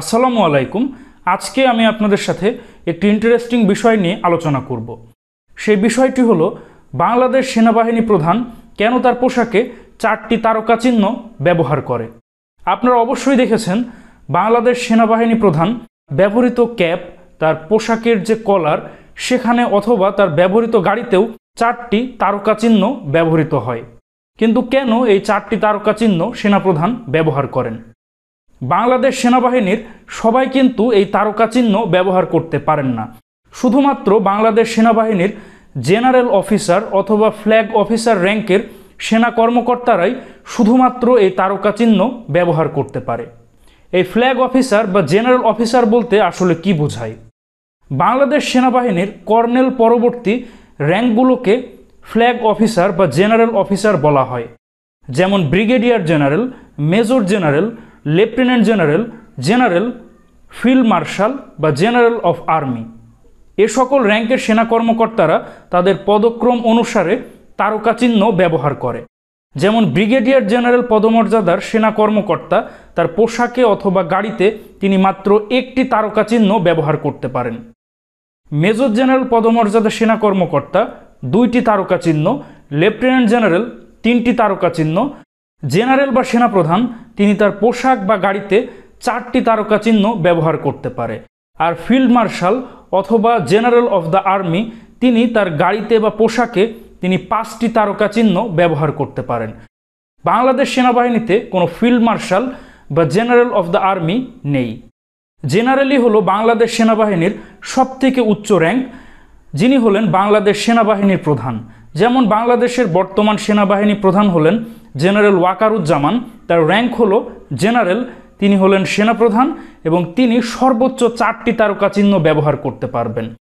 আসসালামু আলাইকুম আজকে আমি আপনাদের সাথে একটি ইন্টারেস্টিং বিষয় নিয়ে আলোচনা করব সেই বিষয়টি হল বাংলাদেশ সেনাবাহিনী প্রধান কেন তার পোশাকে চারটি তারকা চিহ্ন ব্যবহার করে আপনারা অবশ্যই দেখেছেন বাংলাদেশ সেনাবাহিনী প্রধান ব্যবহৃত ক্যাপ তার পোশাকের যে কলার সেখানে অথবা তার ব্যবহৃত গাড়িতেও চারটি তারকা চিহ্ন ব্যবহৃত হয় কিন্তু কেন এই চারটি তারকা চিহ্ন সেনাপ্রধান ব্যবহার করেন বাংলাদেশ সেনাবাহিনীর সবাই কিন্তু এই তারকা চিহ্ন ব্যবহার করতে পারেন না শুধুমাত্র বাংলাদেশ সেনাবাহিনীর জেনারেল অফিসার অথবা ফ্ল্যাগ অফিসার র্যাঙ্কের সেনা কর্মকর্তারাই শুধুমাত্র এই তারকা চিহ্ন ব্যবহার করতে পারে এই ফ্ল্যাগ অফিসার বা জেনারেল অফিসার বলতে আসলে কি বোঝায় বাংলাদেশ সেনাবাহিনীর কর্নেল পরবর্তী র্যাঙ্কগুলোকে ফ্ল্যাগ অফিসার বা জেনারেল অফিসার বলা হয় যেমন brigadier general major general lieutenant general general field marshal বা জেনারেল অফ আর্মি এ সকল র্যাঙ্কের সেনা কর্মকর্তারা তাদের পদক্রম অনুসারে তারকা চিহ্ন ব্যবহার করে যেমন ব্রিগেডিয়ার জেনারেল পদমর্যাদার সেনা কর্মকর্তা তার পোশাকে অথবা গাড়িতে তিনি মাত্র একটি তারকা চিহ্ন ব্যবহার করতে পারেন মেজর জেনারেল পদমর্যাদা সেনা কর্মকর্তা দুইটি তারকা চিহ্ন লেফটেন্যান্ট জেনারেল তিনটি তারকা চিহ্ন জেনারেল বা সেনাপ্রধান তিনি তার পোশাক বা গাড়িতে চারটি তারকা চিহ্ন ব্যবহার করতে পারে আর ফিল্ড মার্শাল অথবা জেনারেল অফ দ্য আর্মি তিনি তার গাড়িতে বা পোশাকে তিনি পাঁচটি তারকা চিহ্ন ব্যবহার করতে পারেন বাংলাদেশ সেনাবাহিনীতে কোনো ফিল্ড মার্শাল বা জেনারেল অফ দ্য আর্মি নেই জেনারেলই হলো বাংলাদেশ সেনাবাহিনীর সবথেকে উচ্চ র্যাঙ্ক যিনি হলেন বাংলাদেশ সেনাবাহিনীর প্রধান যেমন বাংলাদেশের বর্তমান সেনাবাহিনী প্রধান হলেন জেনারেল ওয়াকারুজ্জামান তার র্যাঙ্ক হলো জেনারেল তিনি হলেন সেনাপ্রধান এবং তিনি সর্বোচ্চ চারটি তারকা চিহ্ন ব্যবহার করতে পারবেন